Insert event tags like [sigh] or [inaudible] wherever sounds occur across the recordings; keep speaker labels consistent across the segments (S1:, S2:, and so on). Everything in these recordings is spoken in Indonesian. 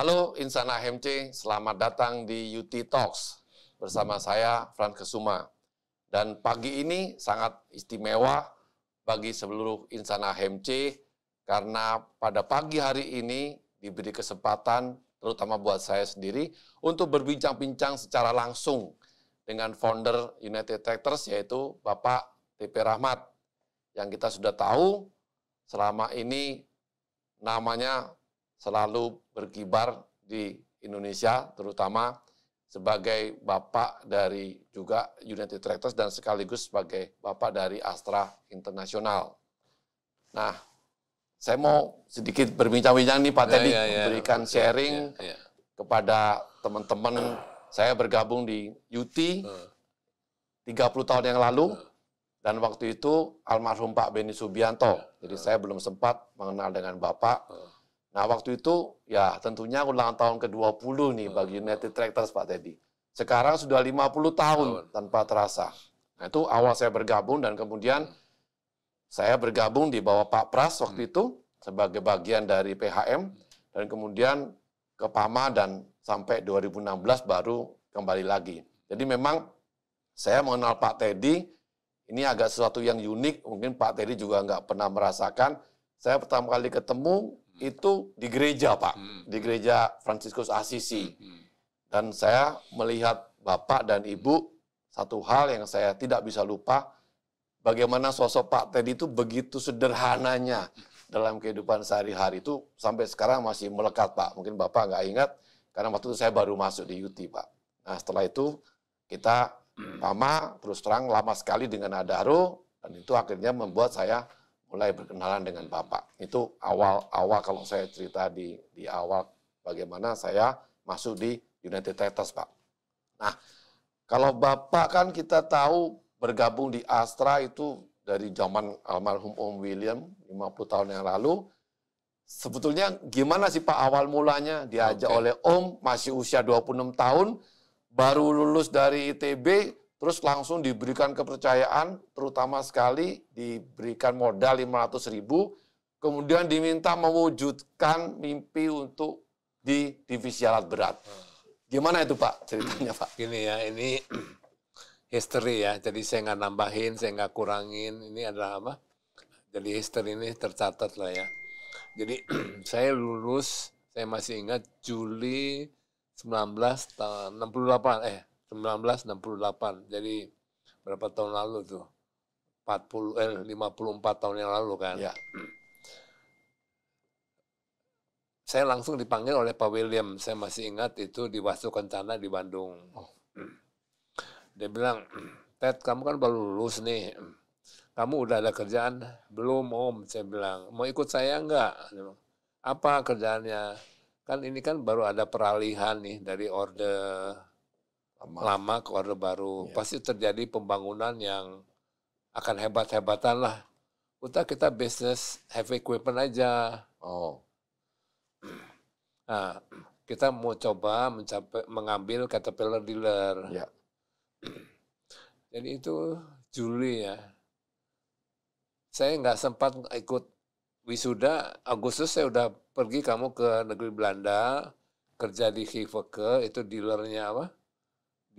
S1: Halo Insan HMC, selamat datang di UT Talks bersama saya Fran Kesuma. Dan pagi ini sangat istimewa bagi seluruh Insan HMC karena pada pagi hari ini diberi kesempatan terutama buat saya sendiri untuk berbincang-bincang secara langsung dengan founder United Tractors yaitu Bapak TP Rahmat yang kita sudah tahu selama ini namanya selalu berkibar di Indonesia, terutama sebagai bapak dari juga United Tractors dan sekaligus sebagai bapak dari Astra Internasional. Nah, saya mau sedikit berbincang-bincang nih Pak ya, Teddy, ya, ya, memberikan ya, sharing ya, ya. kepada teman-teman. Saya bergabung di UT 30 hmm. tahun yang lalu hmm. dan waktu itu almarhum Pak Beni Subianto. Ya, Jadi hmm. saya belum sempat mengenal dengan Bapak Nah waktu itu ya tentunya ulang tahun ke-20 nih oh. bagi United Tractors Pak Teddy. Sekarang sudah 50 tahun tanpa terasa. Nah itu awal saya bergabung dan kemudian hmm. saya bergabung di bawah Pak Pras waktu hmm. itu sebagai bagian dari PHM dan kemudian ke Pama dan sampai 2016 baru kembali lagi. Jadi memang saya mengenal Pak Teddy ini agak sesuatu yang unik, mungkin Pak Teddy juga nggak pernah merasakan. Saya pertama kali ketemu itu di gereja Pak, hmm. di gereja Franciscus Assisi. Hmm, hmm. Dan saya melihat Bapak dan Ibu, satu hal yang saya tidak bisa lupa, bagaimana sosok Pak Teddy itu begitu sederhananya dalam kehidupan sehari-hari itu sampai sekarang masih melekat Pak. Mungkin Bapak nggak ingat, karena waktu itu saya baru masuk di UT Pak. Nah setelah itu kita hmm. lama terus terang lama sekali dengan Adaro, dan itu akhirnya membuat saya mulai berkenalan dengan Bapak. Itu awal-awal kalau saya cerita di di awal bagaimana saya masuk di United Titans, Pak. Nah, kalau Bapak kan kita tahu bergabung di Astra itu dari zaman almarhum Om William 50 tahun yang lalu. Sebetulnya gimana sih Pak awal mulanya diajak okay. oleh Om masih usia 26 tahun baru lulus dari ITB terus langsung diberikan kepercayaan, terutama sekali diberikan modal 500 ribu, kemudian diminta
S2: mewujudkan mimpi untuk di divisi alat berat. Gimana itu Pak ceritanya Pak? Gini ya, ini [clears throat] history ya, jadi saya nggak nambahin, saya nggak kurangin, ini adalah apa? Jadi history ini tercatat lah ya. Jadi [clears throat] saya lulus, saya masih ingat Juli 1968, eh 1968. Jadi berapa tahun lalu tuh? 40 eh 54 tahun yang lalu kan. Ya. Saya langsung dipanggil oleh Pak William. Saya masih ingat itu di Wastu Kencana di Bandung. Oh. Dia bilang, "Ted, kamu kan baru lulus nih. Kamu udah ada kerjaan?" "Belum, Om." Saya bilang, "Mau ikut saya enggak?" "Apa kerjaannya?" "Kan ini kan baru ada peralihan nih dari order lama, lama ke Orde Baru. Ya. Pasti terjadi pembangunan yang akan hebat-hebatan lah. kita kita bisnis heavy equipment aja. Oh. Nah, kita mau coba mencapai mengambil Caterpillar dealer. Ya. Jadi itu Juli ya. Saya nggak sempat ikut wisuda. Agustus saya udah pergi kamu ke negeri Belanda kerja di Kiveke itu dealernya apa?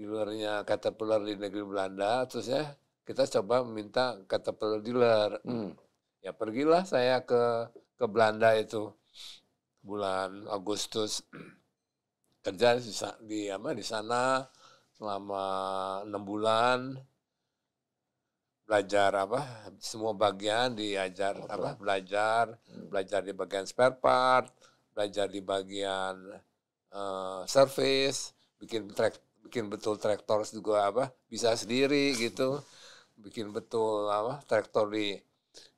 S2: di luarnya Caterpillar di negeri Belanda, terus ya kita coba minta Caterpillar dealer. Hmm. Ya pergilah saya ke ke Belanda itu bulan Agustus [clears throat] kerja di, di apa di sana selama enam bulan belajar apa semua bagian diajar apa belajar hmm. belajar di bagian spare part belajar di bagian uh, service bikin track bikin betul traktor juga apa bisa sendiri gitu bikin betul apa traktor di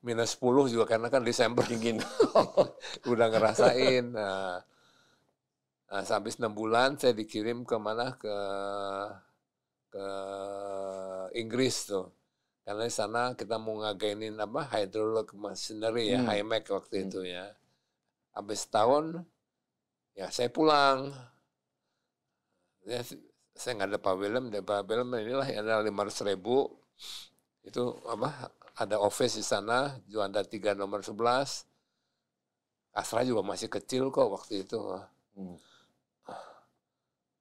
S2: minus 10 juga karena kan Desember dingin [laughs] udah ngerasain nah, nah sampai enam bulan saya dikirim ke mana ke ke Inggris tuh karena di sana kita mau ngagainin apa hydraulic machinery ya hmm. high waktu hmm. itu ya habis tahun ya saya pulang ya, saya nggak ada Pak Willem dan Pak Willem inilah yang ada lima ratus ribu itu apa ada office di sana Juanda tiga nomor sebelas Astra juga masih kecil kok waktu itu hmm.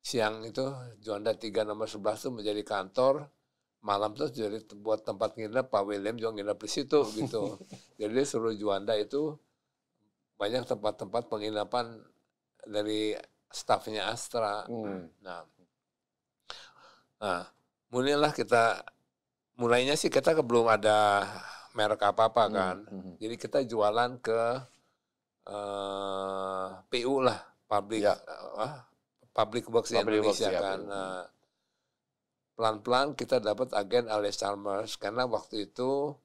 S2: siang itu Juanda tiga nomor sebelas itu menjadi kantor malam tuh jadi buat tempat nginep Pak William juga nginep di situ [laughs] gitu jadi seluruh Juanda itu banyak tempat-tempat penginapan dari stafnya Astra hmm. nah Nah, mulailah kita mulainya sih kita ke belum ada merek apa-apa hmm, kan. Hmm. Jadi kita jualan ke uh, eh, PU lah, public ya. uh, public works public Indonesia works, ya, kan. Ya. Nah, pelan-pelan kita dapat agen Alex Chalmers karena waktu itu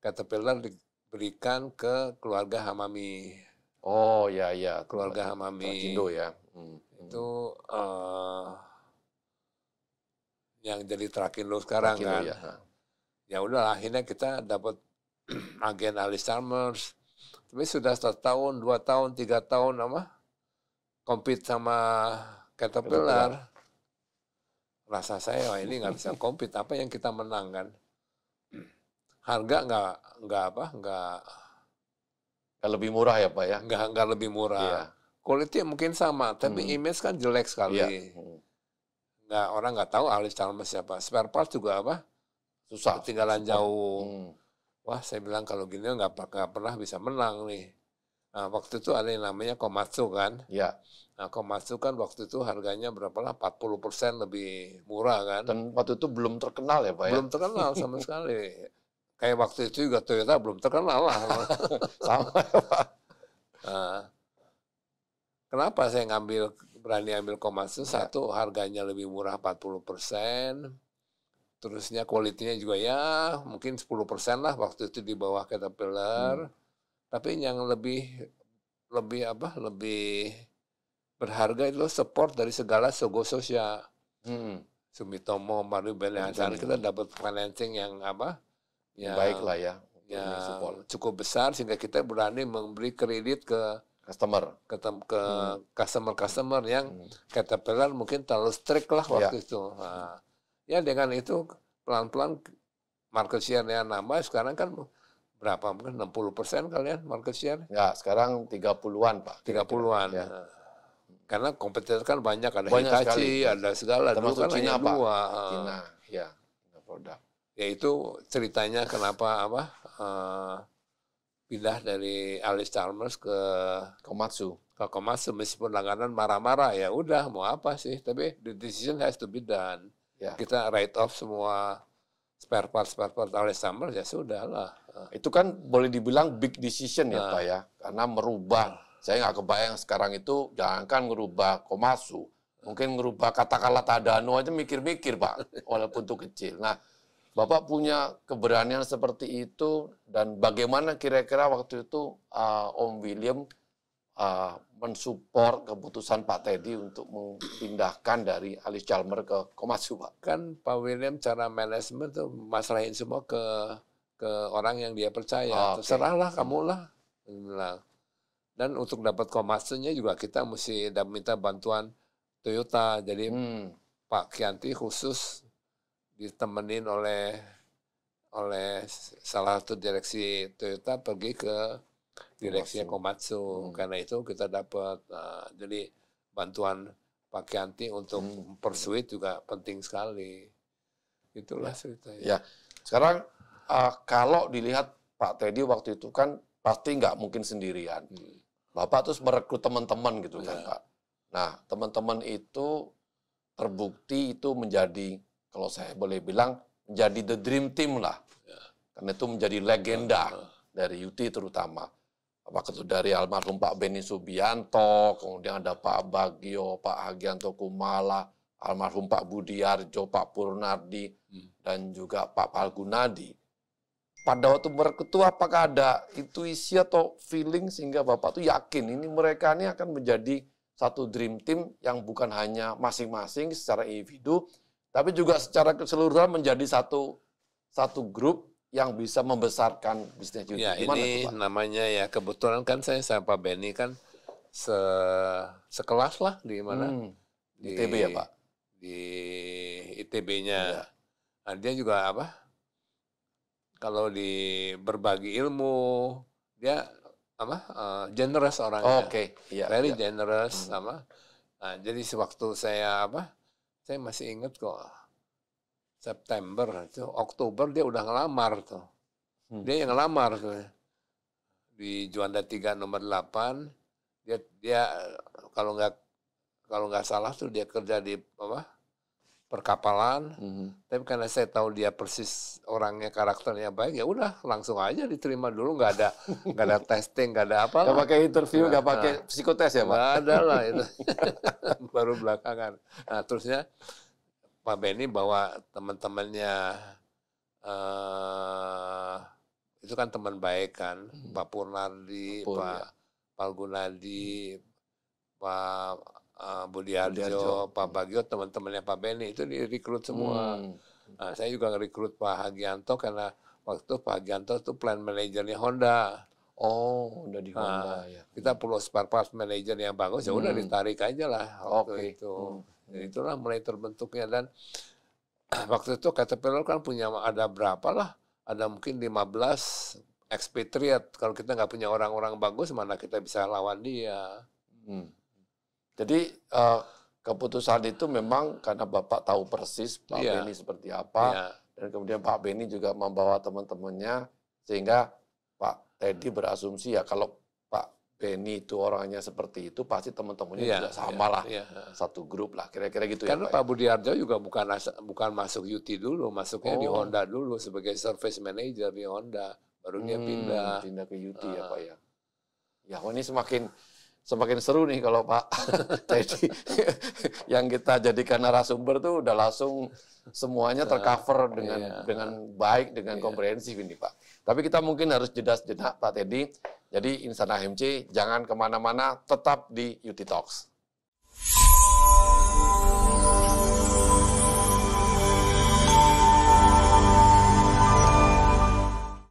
S2: Caterpillar diberikan ke keluarga Hamami. Oh ya ya, keluarga Hamami. Indo ya. Hmm. hmm. Itu uh, yang jadi terakhir lo sekarang terakhir kan. Ya, ya udah akhirnya kita dapat [clears throat] agen Alice Chalmers. Tapi sudah satu tahun, dua tahun, tiga tahun apa? Compete sama Caterpillar. Rasa saya wah ini nggak bisa compete. Apa yang kita menang kan? [clears throat] Harga nggak nggak apa nggak lebih murah ya pak ya? Nggak nggak lebih murah. Iya. Quality mungkin sama, tapi hmm. image kan jelek sekali. Yeah. Hmm nggak orang nggak tahu ahli Chalmers siapa. Spare part juga apa? Susah, tinggalan jauh. Hmm. Wah, saya bilang kalau gini nggak pernah bisa menang nih. Nah, waktu itu ada yang namanya Komatsu kan. Iya. Nah, Komatsu kan waktu itu harganya berapa lah? 40% lebih murah kan. Dan waktu itu belum terkenal ya, Pak ya? Belum terkenal sama [laughs] sekali. Kayak waktu itu juga Toyota belum terkenal lah. [laughs] sama ya, Pak. Nah, kenapa saya ngambil berani ambil Komatsu ya. satu harganya lebih murah 40 persen terusnya kualitinya juga ya mungkin 10 persen lah waktu itu di bawah Caterpillar hmm. tapi yang lebih lebih apa lebih berharga itu support dari segala sogo sosial hmm. Sumitomo Mario Benahan kita dapat financing yang apa
S1: yang baik lah
S2: ya yang cukup besar sehingga kita berani memberi kredit ke customer ke ke hmm. customer customer yang hmm. Caterpillar mungkin terlalu strict lah waktu ya. itu nah, ya dengan itu pelan pelan market share-nya nambah sekarang kan berapa mungkin 60 persen kalian ya market share ya sekarang 30-an pak 30-an ya. Nah, karena kompetitor kan banyak ada banyak Hitachi sekali. ada segala termasuk dulu kan Cina apa pak dua. Cina ah. ya produk ya itu ceritanya kenapa apa uh, pindah dari Alice Chalmers ke Komatsu. Ke Komatsu meskipun langganan marah-marah ya udah mau apa sih tapi the decision has to be done. Ya. Kita write off semua spare part spare part Alice Chalmers ya sudah lah. Itu kan boleh dibilang big decision ya nah. Pak ya karena merubah.
S1: Saya nggak kebayang sekarang itu jangankan merubah Komatsu mungkin merubah kata-kata tadano aja mikir-mikir Pak [laughs] walaupun itu kecil. Nah Bapak punya keberanian seperti itu dan bagaimana kira-kira waktu itu uh, Om William uh, mensupport keputusan Pak Teddy untuk memindahkan dari Alice
S2: Chalmers ke Komatsu Pak? Kan Pak William cara manajemen tuh masrahin semua ke ke orang yang dia percaya. Ah, okay. Terserahlah kamu lah. Dan untuk dapat Komatsunya juga kita mesti minta bantuan Toyota. Jadi hmm. Pak Kianti khusus ditemenin oleh oleh salah satu direksi Toyota pergi ke direksi Komatsu. Hmm. Karena itu kita dapat uh, jadi bantuan Pak Yanti untuk hmm. persuit juga penting sekali. Itulah ya. ceritanya. Ya. Sekarang uh,
S1: kalau dilihat Pak Teddy waktu itu kan pasti nggak mungkin sendirian. Hmm. Bapak terus merekrut teman-teman gitu kan, ya. kan Pak. Nah, teman-teman itu terbukti itu menjadi kalau saya boleh bilang menjadi the dream team lah. Ya. Karena itu menjadi legenda ya. ya. dari UT terutama. Apakah itu dari almarhum Pak Beni Subianto, kemudian ada Pak Bagio, Pak Hagianto Kumala, almarhum Pak Budiarjo Pak Purnardi, hmm. dan juga Pak Palgunadi. Pada waktu berketua apakah ada intuisi atau feeling sehingga Bapak tuh yakin ini mereka ini akan menjadi satu dream team yang bukan hanya masing-masing secara individu, tapi juga secara keseluruhan menjadi satu satu grup yang bisa membesarkan bisnis YouTube. Ya, Gimana ini itu, Pak?
S2: namanya ya kebetulan kan saya sama Pak Benny kan se sekelas lah di mana hmm, di ITB ya Pak di ITB-nya. Ya. Nah, dia juga apa? Kalau di berbagi ilmu dia apa? Uh, generous orangnya. Oh, Oke. Okay. Ya, Very ya. generous hmm. sama Nah, jadi sewaktu saya apa? saya masih ingat kok September itu Oktober dia udah ngelamar tuh hmm. dia yang ngelamar tuh di Juanda 3 nomor 8 dia dia kalau nggak kalau nggak salah tuh dia kerja di apa perkapalan. Mm-hmm. Tapi karena saya tahu dia persis orangnya karakternya baik, ya udah langsung aja diterima dulu, nggak ada nggak ada testing, nggak ada apa. Gak pakai interview, nggak nah, pakai nah, psikotes ya, Pak? ada lah itu. [laughs] Baru belakangan. Nah, terusnya Pak Benny bawa teman-temannya uh, itu kan teman baik kan, hmm. Pak Purnardi, Pak ya. Pak Pak uh, Budi Harjo, Pak Bagio, teman-temannya Pak Beni itu direkrut semua. Hmm. Nah, saya juga ngerekrut Pak Hagianto karena waktu Pak Hagianto itu plan manajernya Honda. Oh, udah di nah, Honda nah, ya. Kita perlu spare parts manager yang bagus, ya udah hmm. ditarik aja lah Oke okay. itu. Hmm. Jadi itulah mulai terbentuknya dan [clears throat] waktu itu Caterpillar kan punya ada berapa lah? Ada mungkin 15 expatriate. Kalau kita nggak punya orang-orang bagus, mana kita bisa lawan dia? Hmm. Jadi
S1: uh, keputusan itu memang karena Bapak tahu persis Pak yeah. Beni seperti apa yeah. dan kemudian Pak Beni juga membawa teman-temannya sehingga Pak Teddy berasumsi ya kalau Pak Beni itu orangnya
S2: seperti itu pasti teman-temannya yeah. juga iya, sama lah yeah. Iya. satu grup lah kira-kira gitu ya, karena ya Pak. Karena Pak Budi Arjo juga bukan bukan masuk UT dulu, masuknya oh. di Honda dulu sebagai service manager di Honda baru hmm, pindah pindah ke UT uh. ya ah. Pak ya. Ya, oh, ini semakin
S1: semakin seru nih kalau Pak Teddy [laughs] yang kita jadikan narasumber tuh udah langsung semuanya nah, tercover dengan yeah. dengan baik dengan yeah. komprehensif ini Pak. Tapi kita mungkin harus jeda sejenak Pak Teddy. Jadi Insan AMC jangan kemana-mana, tetap di UT Talks.